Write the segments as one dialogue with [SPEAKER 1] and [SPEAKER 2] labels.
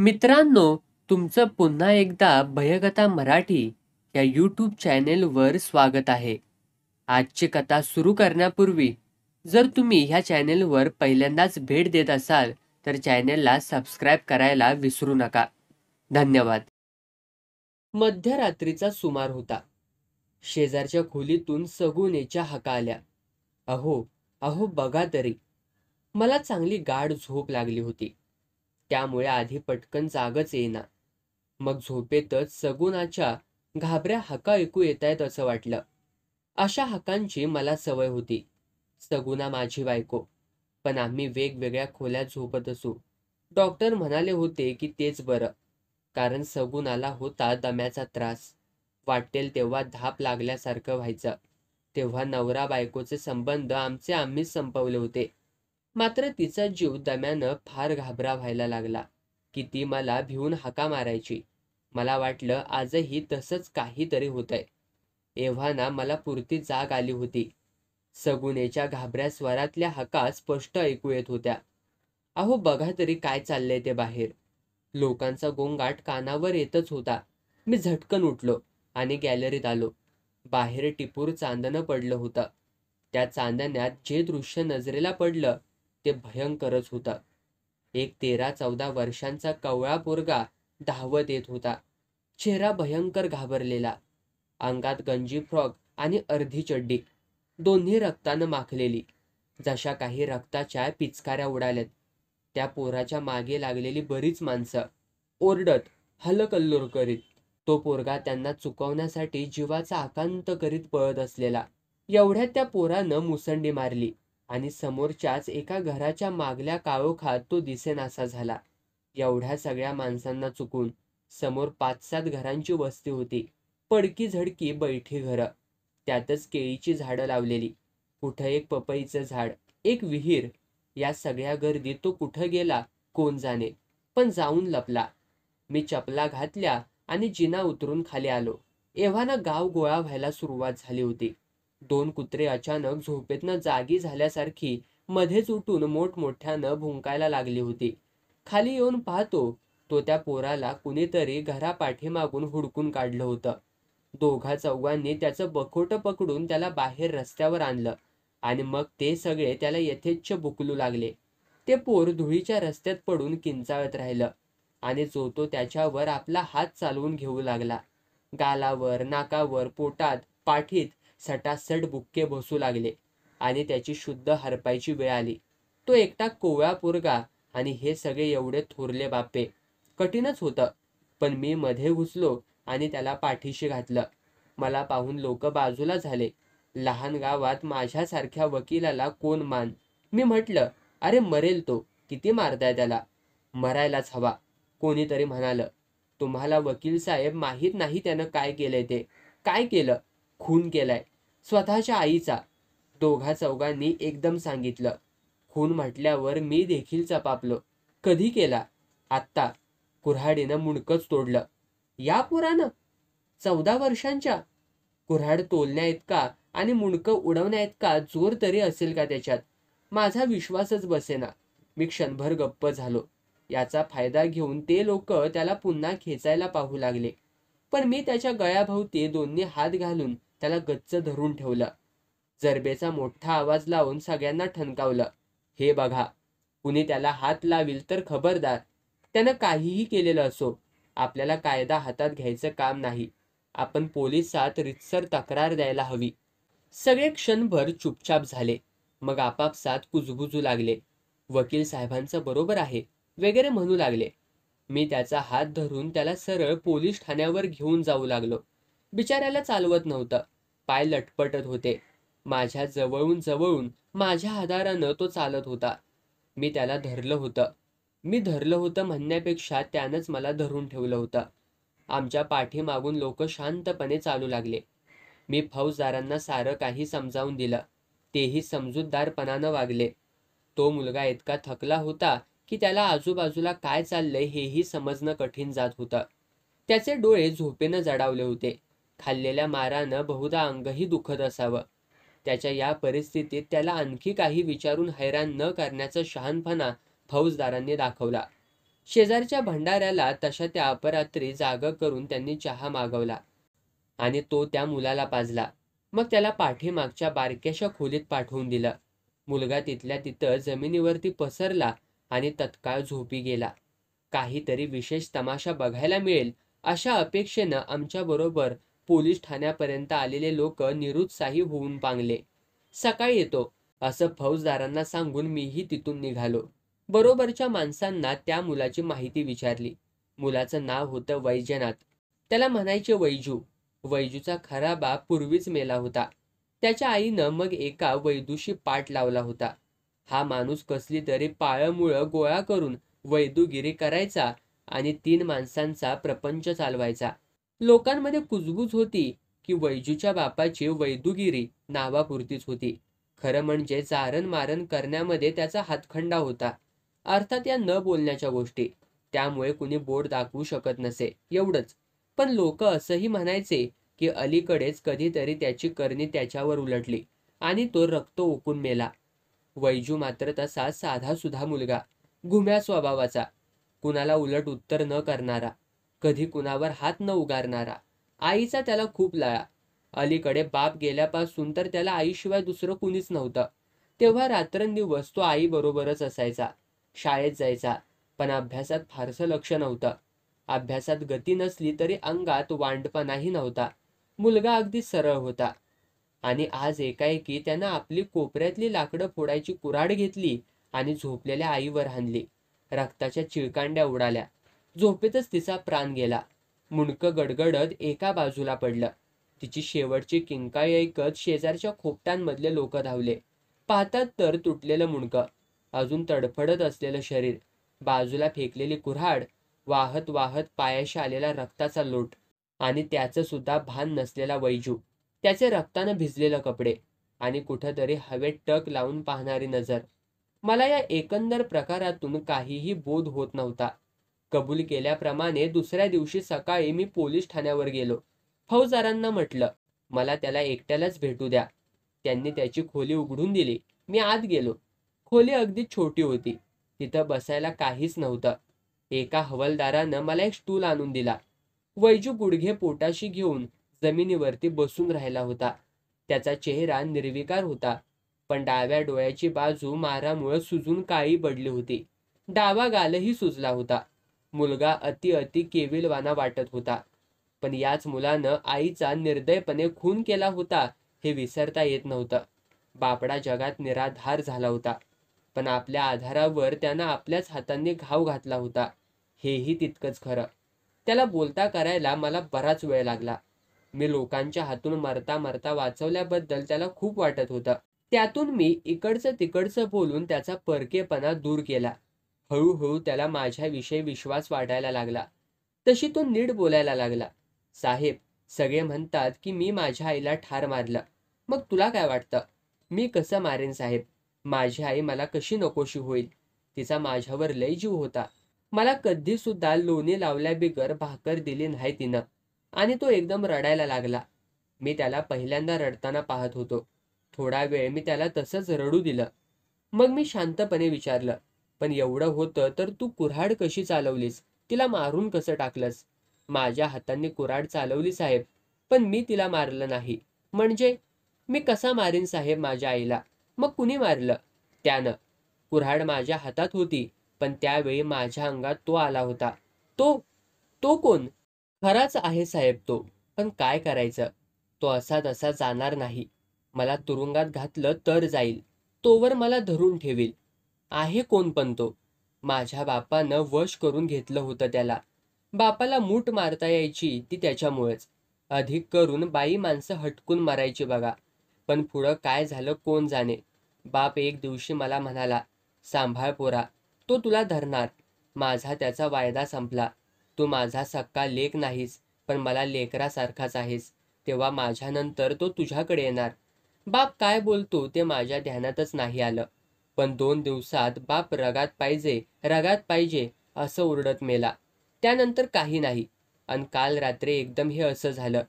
[SPEAKER 1] मित्रांनो तुमचं पुन्हा एकदा भयकथा मराठी या यूट्यूब चॅनेलवर स्वागत आहे आजची कथा सुरू करण्यापूर्वी जर तुम्ही ह्या चॅनेलवर पहिल्यांदाच भेट देत असाल तर चॅनेलला सबस्क्राईब करायला विसरू नका धन्यवाद मध्यरात्रीचा सुमार होता शेजारच्या खोलीतून सगुनेच्या हका आल्या अहो अहो बघा तरी मला चांगली गाढ झोप लागली होती त्यामुळे आधी पटकन जागच येईना मग झोपेतच सगुणाच्या घाबऱ्या हका ऐकू येत आहेत असं वाटलं अशा हकांची मला सवय होती सगुणा माझी बायको पण आम्ही वेगवेगळ्या खोल्यात झोपत असू डॉक्टर म्हणाले होते की तेच बरं कारण सगुणाला होता दम्याचा त्रास वाटेल तेव्हा धाप लागल्यासारखं व्हायचं तेव्हा नवरा बायकोचे संबंध आमचे आम्हीच संपवले होते मात्र तिचा जीव दम्यानं फार घाबरा व्हायला लागला की ती मला भिवून हाका मारायची मला वाटलं आजही तसंच काहीतरी होतंय एव्हाना मला पुरती जाग आली होती सगुनेच्या घाबऱ्या स्वरातल्या हका स्पष्ट ऐकू येत होत्या अहो बघा तरी काय चाललंय ते बाहेर लोकांचा गोंगाट कानावर येतच होता मी झटकन उठलो आणि गॅलरीत आलो बाहेर टिपूर चांदणं पडलं होतं त्या चांदण्यात जे दृश्य नजरेला पडलं ते भयंकरच होता एक तेरा चौदा वर्षांचा कवळा पोरगा धावत येत होता चेहरा भयंकर घाबरलेला अंगात गंजी फ्रॉक आणि अर्धी चड्डी दोन्ही रक्तानं माखलेली जशा काही रक्ताच्या पिचकाऱ्या उडाल्यात त्या पोराच्या मागे लागलेली बरीच माणसं ओरडत हलकल्लोर करीत तो पोरगा त्यांना चुकवण्यासाठी जीवाचा आकांत करीत पळत असलेला एवढ्यात त्या पोरानं मुसंडी मारली आणि समोरच्याच एका घराच्या मागल्या काळोखात तो दिसेनासा झाला एवढ्या सगळ्या माणसांना चुकून समोर पाच सात घरांची वस्ती होती पडकी झडकी बैठी घरं त्यातच केळीची झाडं लावलेली कुठं एक पपईचं झाड एक विहीर या सगळ्या गर्दीत तो कुठं गेला कोण जाणे पण जाऊन लपला मी चपला घातल्या आणि जिना उतरून खाली आलो एव्हाना गाव गोळा व्हायला सुरुवात झाली होती दोन कुत्रे अचानक झोपेतनं जागी झाल्यासारखी मध्येच उठून मोठमोठ्यानं भुंकायला लागली होती खाली येऊन पाहतो तो त्या पोराला कुणीतरी मागून हुडकून काढलं होतं दोघा चौघांनी त्याचं बखोट पकडून त्याला बाहेर रस्त्यावर आणलं आणि मग ते सगळे त्याला यथेच्छ बुकलू लागले ते पोर धुळीच्या रस्त्यात पडून किंचाळत राहिलं आणि जो तो त्याच्यावर आपला हात चालवून घेऊ लागला गालावर नाकावर पोटात पाठीत सटासट बुक्के बसू लागले आणि त्याची शुद्ध हरपायची वेळ आली तो एकटा कोवळा पोरगा आणि हे सगळे एवढे थोरले बापे कठीणच होतं पण मी मध्ये घुसलो आणि त्याला पाठीशी घातलं मला पाहून लोक बाजूला झाले लहान गावात माझ्यासारख्या वकिलाला कोण मान मी म्हटलं अरे मरेल तो किती मारताय त्याला मरायलाच हवा कोणीतरी म्हणालं तुम्हाला वकील साहेब माहीत नाही त्यानं काय केलंय ते काय केलं खून केलाय स्वतःच्या आईचा दोघा चौघांनी एकदम सांगितलं खून म्हटल्यावर मी देखील चपापलो कधी केला आत्ता कुऱ्हाडीनं मुणकच तोडलं या पुरानं चौदा वर्षांच्या कुऱ्हाड तोलण्या इतका आणि मुणकं उडवण्या इतका जोर तरी असेल का त्याच्यात माझा विश्वासच बसेना मी क्षणभर गप्प झालो याचा फायदा घेऊन ते लोक त्याला पुन्हा खेचायला पाहू लागले पण मी त्याच्या गळ्याभोवती दोन्ही हात घालून त्याला गच्च धरून ठेवलं जरबेचा मोठा आवाज लावून सगळ्यांना ठणकावलं हे बघा कुणी त्याला हात लावील तर खबरदार त्यानं काहीही केलेलं असो आपल्याला कायदा हातात घ्यायचं काम नाही आपण पोलिसात रितसर तक्रार द्यायला हवी सगळे क्षणभर चुपचाप झाले मग आपापसात कुजबुजू लागले वकील साहेबांचं बरोबर आहे वगैरे म्हणू लागले मी त्याचा हात धरून त्याला सरळ पोलीस ठाण्यावर घेऊन जाऊ लागलो बिचाऱ्याला चालवत नव्हतं पाय लटपटत होते माझ्या जवळून जवळून माझ्या आधारानं तो चालत होता मी त्याला धरलं होतं मी धरलं होतं म्हणण्यापेक्षा त्यानंच मला धरून ठेवलं होतं आमच्या पाठीमागून लोक शांतपणे चालू लागले मी फौजदारांना सारं काही समजावून दिलं तेही समजूतदारपणानं वागले तो मुलगा इतका थकला होता की त्याला आजूबाजूला काय चाललंय हेही समजणं कठीण जात होतं त्याचे डोळे झोपेनं जडावले होते खाल्लेल्या मारानं बहुधा अंगही दुखत असावं त्याच्या या परिस्थितीत त्याला आणखी काही विचारून हैराण न करण्याचा शहानपणा फौजदारांनी दाखवला शेजारच्या भंडाऱ्याला तशा त्या अपरात्री जाग करून त्यांनी चहा मागवला आणि तो त्या मुलाला पाजला मग त्याला पाठीमागच्या बारक्याशा खोलीत पाठवून दिलं मुलगा तिथल्या तिथं जमिनीवरती पसरला आणि तत्काळ झोपी गेला काहीतरी विशेष तमाशा बघायला मिळेल अशा अपेक्षेनं आमच्याबरोबर पोलीस ठाण्यापर्यंत आलेले लोक निरुत्साही होऊन पांगले सकाळी येतो असं फौजदारांना सांगून मीही तिथून निघालो बरोबरच्या माणसांना त्या मुलाची माहिती विचारली मुलाचं नाव होतं वैजनाथ त्याला म्हणायचे वैजू वैजूचा खरा बाप पूर्वीच मेला होता त्याच्या आईनं मग एका वैदूशी पाठ लावला होता हा माणूस कसली तरी पाळमुळं गोळा करून वैदूगिरी करायचा आणि तीन माणसांचा प्रपंच चालवायचा लोकांमध्ये कुजबूज होती की वैजूच्या बापाची वैदुगिरी नावापुरतीच होती खरं म्हणजे चारण मारण करण्यामध्ये त्याचा हातखंडा होता अर्थात या न बोलण्याच्या गोष्टी त्यामुळे कुणी बोर्ड दाखवू शकत नसे एवढंच पण लोक असंही म्हणायचे की अलीकडेच कधीतरी त्याची करणी त्याच्यावर उलटली आणि तो रक्त ओकून मेला वैजू मात्र तसा साधा सुधा मुलगा घुम्या स्वभावाचा कुणाला उलट उत्तर न करणारा कधी कुणावर हात न उगारणारा आईचा त्याला खूप लाळा अलीकडे बाप गेल्यापासून तर त्याला आईशिवाय दुसरं कुणीच नव्हतं तेव्हा रात्रंदिवस तो आईबरोबरच असायचा शाळेत जायचा पण अभ्यासात फारसं लक्ष नव्हतं अभ्यासात गती नसली तरी अंगात वांडपणाही नव्हता मुलगा अगदी सरळ होता आणि आज एकाएकी त्यानं आपली कोपऱ्यातली लाकडं फोडायची कुराड घेतली आणि झोपलेल्या आईवर हानली रक्ताच्या चिळकांड्या उडाल्या झोपेतच तिचा प्राण गेला मुणक गडगडत एका बाजूला पडलं तिची शेवटची किंकाळी ऐकत शेजारच्या खोपट्यांमधले लोक धावले पाहतात तर तुटलेलं मुंडकं अजून तडफडत असलेलं शरीर बाजूला फेकलेली कुऱ्हाड वाहत वाहत पायाशी आलेला रक्ताचा लोट आणि त्याचं सुद्धा भान नसलेला वैजू त्याचे रक्तानं भिजलेलं कपडे आणि कुठंतरी हवेत टक लावून पाहणारी नजर मला या एकंदर प्रकारातून काहीही बोध होत नव्हता कबूल केल्याप्रमाणे दुसऱ्या दिवशी सकाळी मी पोलीस ठाण्यावर गेलो फौजदारांना म्हटलं मला त्याला एकट्यालाच भेटू द्या त्यांनी त्याची खोली उघडून दिली मी आत गेलो खोली अगदी छोटी होती तिथं बसायला काहीच नव्हतं एका हवलदारानं मला एक स्टूल आणून दिला वैजू गुडघे पोटाशी घेऊन जमिनीवरती बसून राहिला होता त्याचा चेहरा निर्विकार होता पण डाव्या डोळ्याची बाजू मारामुळे सुजून काळी पडली होती डावा गालही सुजला होता मुलगा अति अति केविलवाना वाटत होता पण याच मुलानं आईचा निर्दयपणे खून केला होता हे विसरता येत नव्हतं बापडा जगात निराधार झाला होता पण आपल्या आधारावर त्यानं आपल्याच हातांनी घाव घातला होता हेही तितकंच खरं त्याला बोलता करायला मला बराच वेळ लागला मी लोकांच्या हातून मरता मरता वाचवल्याबद्दल त्याला खूप वाटत होतं त्यातून मी इकडचं तिकडचं बोलून त्याचा परकेपणा दूर केला हळूहळू त्याला माझ्याविषयी विश्वास वाढायला लागला तशी तो नीट बोलायला लागला साहेब सगळे म्हणतात की मी माझ्या आईला ठार मारलं मग तुला काय वाटतं मी कसं मारेन साहेब माझी आई मला कशी नकोशी होईल तिचा माझ्यावर लय जीव होता मला कधी सुद्धा लोणी बिगर भाकर दिली नाही तिनं आणि तो एकदम रडायला लागला मी त्याला पहिल्यांदा रडताना पाहत होतो थोडा वेळ मी त्याला तसंच रडू दिलं मग मी शांतपणे विचारलं पण एवढं होतं तर तू कुऱ्हाड कशी चालवलीस तिला मारून कसं टाकलंस माझ्या हातांनी कुऱ्हाड चालवली साहेब पण मी तिला मारलं नाही म्हणजे मी कसा मारीन साहेब माझ्या आईला मग कुणी मारलं त्यानं कुऱ्हाड माझ्या हातात होती पण त्यावेळी माझ्या अंगात तो आला होता तो तो कोण खराच आहे साहेब तो पण काय करायचं तो असा तसा जाणार नाही मला तुरुंगात घातलं तर जाईल तोवर मला धरून ठेवील आहे कोण पण तो माझ्या बापानं वश करून घेतलं होतं त्याला बापाला मूठ मारता यायची ती त्याच्यामुळेच अधिक करून बाई माणसं हटकून मारायची बघा पण पुढं काय झालं कोण जाणे बाप एक दिवशी मला म्हणाला सांभाळ पोरा तो तुला धरणार माझा त्याचा वायदा संपला तू माझा सक्का लेख नाहीस पण मला लेकरासारखाच आहेस तेव्हा माझ्यानंतर तो तुझ्याकडे येणार बाप काय बोलतो ते माझ्या ध्यानातच नाही आलं पण दोन दिवसात बाप रगात पाहिजे रगात पाहिजे असं उरडत मेला त्यानंतर काही नाही आणि काल रात्री एकदम हे असं झालं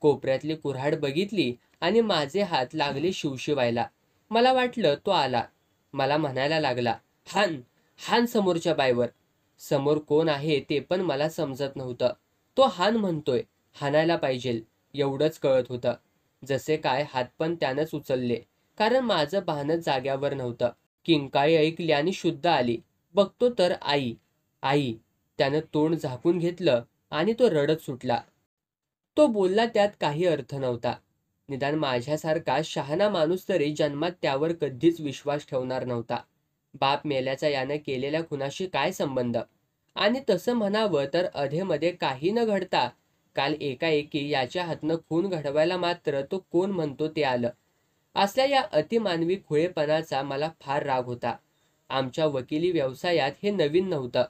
[SPEAKER 1] कोपऱ्यातली कुऱ्हाड बघितली आणि माझे हात लागले शिवशिवायला मला वाटलं तो आला मला म्हणायला लागला हान हान समोरच्या बायवर समोर कोण आहे ते पण मला समजत नव्हतं तो हान म्हणतोय हाणायला पाहिजे एवढंच कळत होतं जसे काय हात पण त्यानंच उचलले कारण माझं भानच जाग्यावर नव्हतं किंकाळी ऐकली आणि शुद्ध आली बघतो तर आई आई त्यानं तोंड झाकून घेतलं आणि तो रडत सुटला तो बोलला त्यात काही अर्थ नव्हता निदान माझ्यासारखा शहाणा माणूस तरी जन्मात त्यावर कधीच विश्वास ठेवणार नव्हता बाप मेल्याचा यानं केलेल्या खुनाशी काय संबंध आणि तसं म्हणावं तर अधेमध्ये काही न घडता काल एकाएकी याच्या हातनं खून घडवायला मात्र तो कोण म्हणतो ते आलं असल्या या अतिमानवी खुळेपणाचा मला फार राग होता आमच्या वकिली व्यवसायात हे नवीन नव्हतं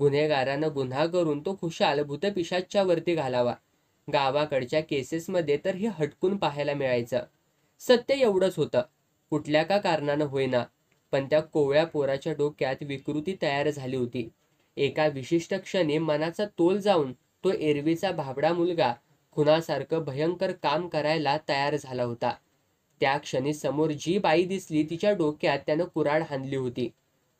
[SPEAKER 1] गुन्हेगारानं गुन्हा करून तो खुशाल भूतपिशाच्या वरती घालावा गावाकडच्या केसेसमध्ये तर हे हटकून पाहायला मिळायचं सत्य एवढंच होतं कुठल्या का कारणानं होईना पण त्या कोवळ्या पोराच्या डोक्यात विकृती तयार झाली होती एका विशिष्ट क्षणी मनाचा तोल जाऊन तो एरवीचा भाबडा मुलगा खुनासारखं भयंकर काम करायला तयार झाला होता त्या क्षणी समोर जी बाई दिसली तिच्या डोक्यात त्यानं कुराड हाणली होती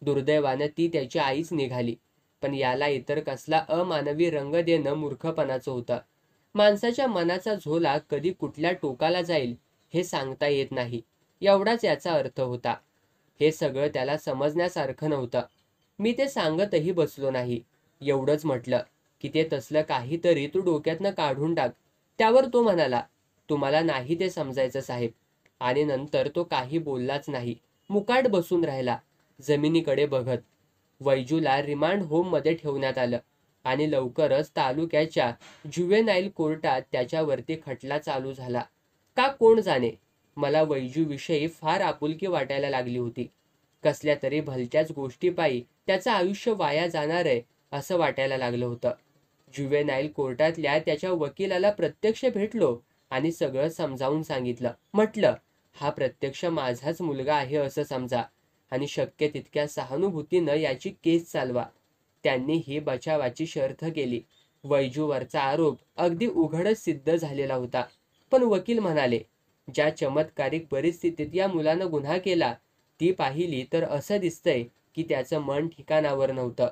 [SPEAKER 1] दुर्दैवानं ती त्याची आईच निघाली पण याला इतर कसला अमानवी रंग देणं मूर्खपणाचं होतं माणसाच्या मनाचा झोला कधी कुठल्या टोकाला जाईल हे सांगता येत नाही एवढाच याचा अर्थ होता हे सगळं त्याला समजण्यासारखं नव्हतं मी ते सांगतही बसलो नाही एवढंच म्हटलं की ते तसलं काहीतरी तू डोक्यातनं काढून टाक त्यावर तो म्हणाला तुम्हाला नाही ते समजायचं साहेब आणि नंतर तो काही बोललाच नाही मुकाट बसून राहिला जमिनीकडे बघत वैजूला रिमांड होम मध्ये ठेवण्यात आलं आणि लवकरच तालुक्याच्या जुवेनाईल कोर्टात त्याच्यावरती खटला चालू झाला का कोण जाणे मला वैजूविषयी फार आपुलकी वाटायला लागली होती कसल्या तरी भलत्याच गोष्टीपायी त्याचं आयुष्य वाया जाणार आहे असं वाटायला लागलं होतं ज्युवेनाईल कोर्टातल्या त्याच्या वकिलाला प्रत्यक्ष भेटलो आणि सगळं समजावून सांगितलं म्हटलं हा प्रत्यक्ष माझाच मुलगा आहे असं समजा आणि शक्य तितक्या सहानुभूतीनं याची केस चालवा त्यांनी ही बचावाची शर्थ केली वैजूवरचा आरोप अगदी उघडच सिद्ध झालेला होता पण वकील म्हणाले ज्या चमत्कारिक परिस्थितीत या मुलानं गुन्हा केला ती पाहिली तर असं दिसतंय की त्याचं मन ठिकाणावर नव्हतं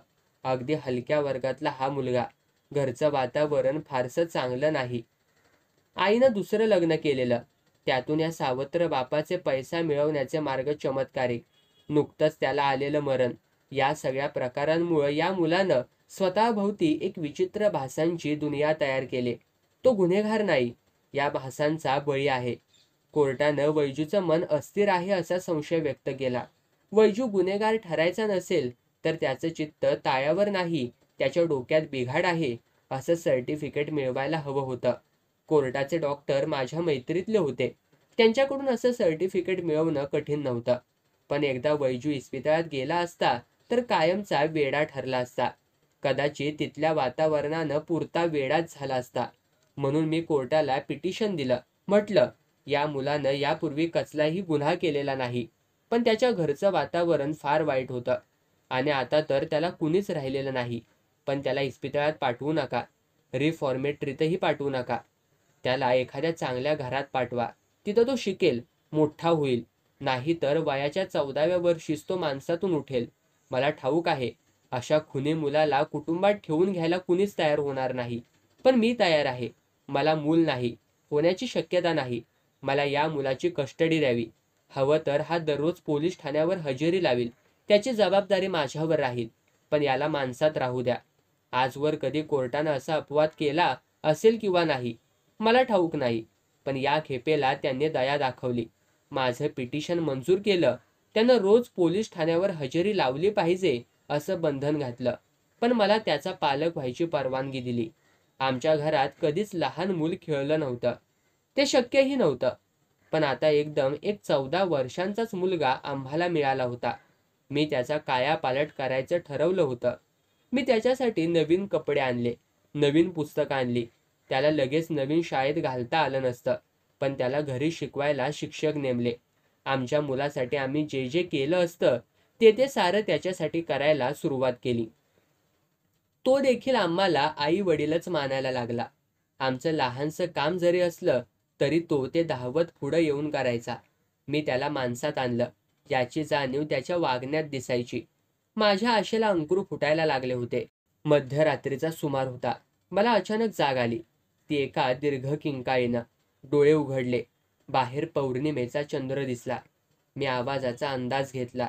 [SPEAKER 1] अगदी हलक्या वर्गातला हा मुलगा घरचं वातावरण फारसं चांगलं नाही आईनं दुसरं लग्न केलेलं त्यातून या सावत्र बापाचे पैसा मिळवण्याचे मार्ग चमत्कारिक नुकतंच त्याला आलेलं मरण या सगळ्या प्रकारांमुळे या मुलानं स्वतःभोवती एक विचित्र भासांची दुनिया तयार केली तो गुन्हेगार नाही या भासांचा बळी आहे कोर्टानं वैजूचं मन अस्थिर आहे असा संशय व्यक्त केला वैजू गुन्हेगार ठरायचा नसेल तर त्याचं चित्त ताळ्यावर नाही त्याच्या डोक्यात बिघाड आहे असं सर्टिफिकेट मिळवायला हवं होतं कोर्टाचे डॉक्टर माझ्या मैत्रीतले होते त्यांच्याकडून असं सर्टिफिकेट मिळवणं कठीण नव्हतं पण एकदा वैजू इस्पितळात गेला असता तर कायमचा वेडा ठरला असता कदाचित तिथल्या वातावरणानं पुरता वेडाच झाला असता म्हणून मी कोर्टाला पिटिशन दिलं म्हटलं या मुलानं यापूर्वी कसलाही गुन्हा केलेला नाही पण त्याच्या घरचं वातावरण फार वाईट होतं आणि आता तर त्याला कुणीच राहिलेलं नाही पण त्याला इस्पितळात पाठवू नका रिफॉर्मेटरीतही पाठवू नका त्याला एखाद्या चांगल्या घरात पाठवा तिथं तो शिकेल मोठा होईल नाही तर वयाच्या चौदाव्या वर्षीच तो माणसातून उठेल मला ठाऊक आहे अशा खुने मुलाला कुटुंबात ठेवून घ्यायला कुणीच तयार होणार नाही पण मी तयार आहे मला मूल नाही होण्याची शक्यता नाही मला या मुलाची कस्टडी द्यावी हवं तर हा दररोज पोलीस ठाण्यावर हजेरी लावेल त्याची जबाबदारी माझ्यावर राहील पण याला माणसात राहू द्या आजवर कधी कोर्टानं असा अपवाद केला असेल किंवा नाही मला ठाऊक नाही पण या खेपेला त्यांनी दया दाखवली माझं पिटिशन मंजूर केलं त्यानं रोज पोलीस ठाण्यावर हजेरी लावली पाहिजे असं बंधन घातलं पण मला त्याचा पालक व्हायची परवानगी दिली आमच्या घरात कधीच लहान मूल खेळलं नव्हतं ते शक्यही नव्हतं पण आता एकदम एक चौदा वर्षांचाच मुलगा आम्हाला मिळाला होता मी त्याचा कायापालट करायचं ठरवलं होतं मी त्याच्यासाठी नवीन कपडे आणले नवीन पुस्तकं आणली त्याला लगेच नवीन शाळेत घालता आलं नसतं पण त्याला घरी शिकवायला शिक्षक नेमले आमच्या मुलासाठी आम्ही जे जे केलं असतं ते ते सारं त्याच्यासाठी करायला सुरुवात केली तो देखील आम्हाला आई वडीलच मानायला लागला आमचं लहानसं काम जरी असलं तरी तो ते धावत पुढं येऊन करायचा मी त्याला माणसात आणलं याची जाणीव त्याच्या वागण्यात दिसायची माझ्या आशेला अंकुर फुटायला लागले होते मध्यरात्रीचा सुमार होता मला अचानक जाग आली ती एका दीर्घ किंकाळीनं डोळे उघडले बाहेर पौर्णिमेचा चंद्र दिसला मी आवाजाचा अंदाज घेतला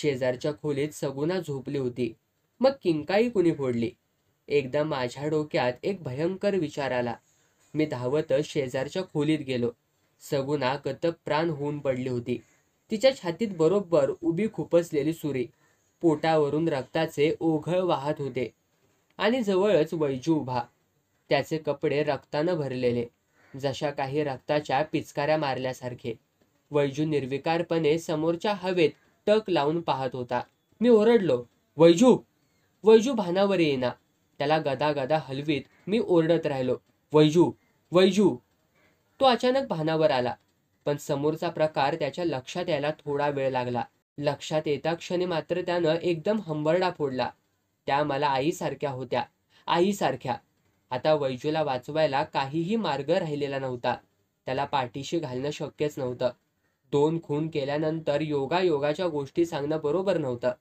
[SPEAKER 1] शेजारच्या खोलीत सगुना झोपली होती मग किंकाळी कुणी फोडली एकदा माझ्या डोक्यात एक भयंकर विचार आला मी धावतच शेजारच्या खोलीत गेलो सगुना कतप प्राण होऊन पडली होती तिच्या छातीत बरोबर उभी खुपसलेली सुरी पोटावरून रक्ताचे ओघळ वाहत होते आणि जवळच वैजू उभा त्याचे कपडे रक्तानं भरलेले जशा काही रक्ताच्या पिचकाऱ्या मारल्यासारखे वैजू निर्विकारपणे समोरच्या हवेत टक लावून पाहत होता मी ओरडलो वैजू वैजू भानावर येईना त्याला गदा गदा हलवीत मी ओरडत राहिलो वैजू वैजू तो अचानक भानावर आला पण समोरचा प्रकार त्याच्या लक्षात यायला थोडा वेळ लागला लक्षात येता क्षणी मात्र त्यानं एकदम हंबरडा फोडला त्या मला आईसारख्या होत्या आईसारख्या आता वैजूला वाचवायला काहीही मार्ग राहिलेला नव्हता त्याला पाठीशी घालणं शक्यच नव्हतं दोन खून केल्यानंतर योगा योगाच्या गोष्टी सांगणं बरोबर नव्हतं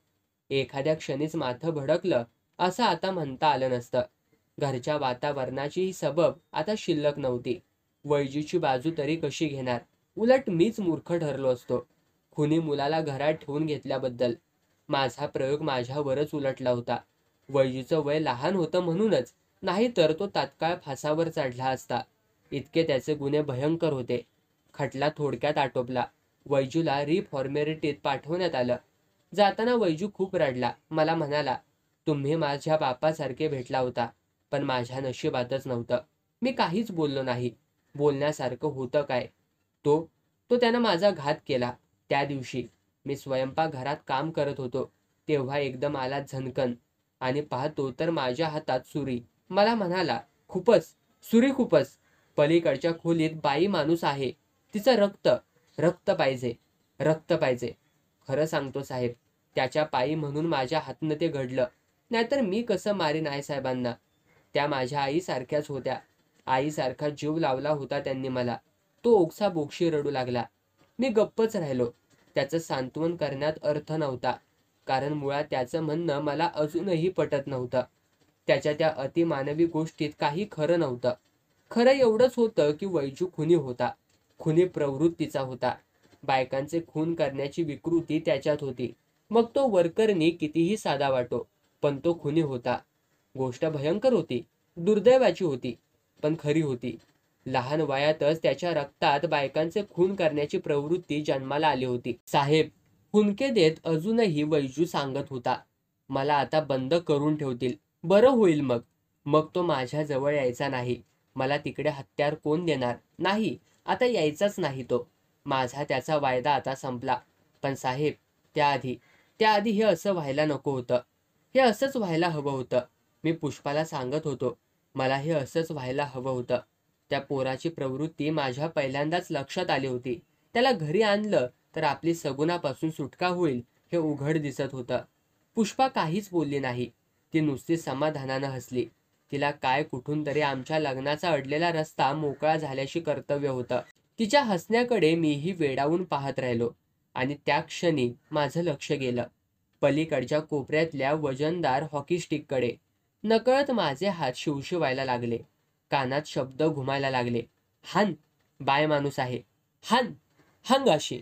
[SPEAKER 1] एखाद्या क्षणीच माथ भडकलं असं आता म्हणता आलं नसतं घरच्या वातावरणाची ही सबब आता शिल्लक नव्हती वैजूची बाजू तरी कशी घेणार उलट मीच मूर्ख ठरलो असतो खुनी मुलाला घरात ठेवून घेतल्याबद्दल माझा प्रयोग माझ्यावरच उलटला होता वैजूचं वय लहान होतं म्हणूनच नाहीतर तो तात्काळ फासावर चढला असता इतके त्याचे गुन्हे भयंकर होते खटला थोडक्यात आटोपला वैजूला रिफॉर्मेरिटीत पाठवण्यात आलं जाताना वैजू खूप रडला मला म्हणाला तुम्ही माझ्या बापासारखे भेटला होता पण माझ्या नशिबातच नव्हतं मी काहीच बोललो नाही बोलण्यासारखं होतं काय तो तो त्यानं माझा घात केला त्या दिवशी मी स्वयंपाकघरात काम करत होतो तेव्हा एकदम आला झनकन आणि पाहतो तर माझ्या हातात सुरी मला म्हणाला खूपच सुरी खूपच पलीकडच्या खोलीत बाई माणूस आहे तिचं रक्त रक्त पाहिजे रक्त पाहिजे खरं सांगतो साहेब त्याच्या पायी म्हणून माझ्या हातनं ते घडलं नाहीतर मी कसं मारीन आहे साहेबांना त्या माझ्या आईसारख्याच होत्या आईसारखा जीव लावला होता त्यांनी मला तो ओक्सा बोक्षी रडू लागला मी गप्पच राहिलो त्याचं सांत्वन करण्यात अर्थ नव्हता कारण मुळात त्याचं म्हणणं मला अजूनही पटत नव्हतं त्याच्या त्या अतिमानवी गोष्टीत काही खरं नव्हतं खरं एवढंच होतं की वैजू खुनी होता खुनी प्रवृत्तीचा होता बायकांचे खून करण्याची विकृती त्याच्यात होती मग तो वर्करनी कितीही साधा वाटो पण तो खुनी होता गोष्ट भयंकर होती दुर्दैवाची होती पण खरी होती लहान वयातच त्याच्या रक्तात बायकांचे खून करण्याची प्रवृत्ती जन्माला आली होती साहेब हुनके देत अजूनही वैजू सांगत होता मला आता बंद करून ठेवतील बरं होईल मग मग तो माझ्याजवळ यायचा नाही मला तिकडे हत्यार कोण देणार नाही आता यायचाच नाही तो माझा त्याचा वायदा आता संपला पण साहेब त्याआधी त्याआधी हे असं व्हायला नको होतं हे असंच व्हायला हवं होतं मी पुष्पाला सांगत होतो मला हे असंच व्हायला हवं होतं त्या पोराची प्रवृत्ती माझ्या पहिल्यांदाच लक्षात आली होती त्याला घरी आणलं तर आपली सगुणापासून सुटका होईल हे उघड दिसत होतं पुष्पा काहीच बोलली नाही ती नुसती समाधानानं हसली तिला काय कुठून तरी आमच्या लग्नाचा अडलेला रस्ता मोकळा झाल्याशी कर्तव्य होतं तिच्या हसण्याकडे मीही वेडावून पाहत राहिलो आणि त्या क्षणी माझं लक्ष गेलं पलीकडच्या कोपऱ्यातल्या वजनदार हॉकी स्टिककडे नकळत माझे हात शिवशिवायला लागले कानात शब्द घुमायला लागले हान बाय माणूस आहे हान हंगाशी